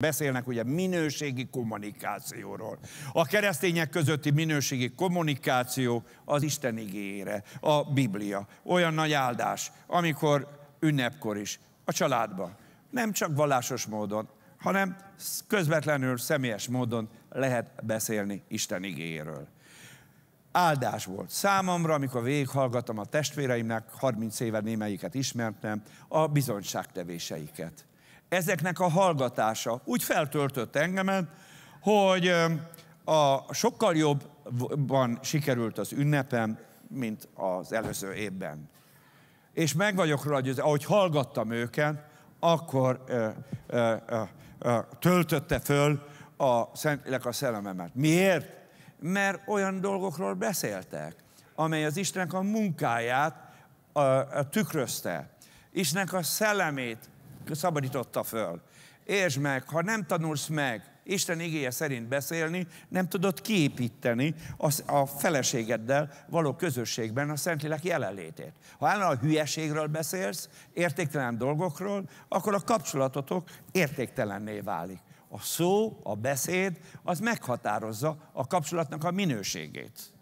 Beszélnek ugye minőségi kommunikációról. A keresztények közötti minőségi kommunikáció az Isten igényére, a Biblia. Olyan nagy áldás, amikor ünnepkor is, a családba. Nem csak vallásos módon, hanem közvetlenül, személyes módon lehet beszélni Isten igényéről. Áldás volt számomra, amikor végighallgattam a testvéreimnek, 30 éve némelyiket ismertem, a bizonyságtevéseiket ezeknek a hallgatása úgy feltöltött engemet, hogy a sokkal jobban sikerült az ünnepem, mint az előző évben. És meg vagyok róla, hogy ahogy hallgattam őket, akkor ö, ö, ö, ö, töltötte föl a Szentlélek a szellememet. Miért? Mert olyan dolgokról beszéltek, amely az Istennek a munkáját a, a tükrözte, Istennek a szellemét szabadította föl. Értsd meg, ha nem tanulsz meg Isten igéje szerint beszélni, nem tudod kiépíteni a feleségeddel való közösségben a Szentlélek jelenlétét. Ha állandóan a hülyeségről beszélsz, értéktelen dolgokról, akkor a kapcsolatotok értéktelenné válik. A szó, a beszéd, az meghatározza a kapcsolatnak a minőségét.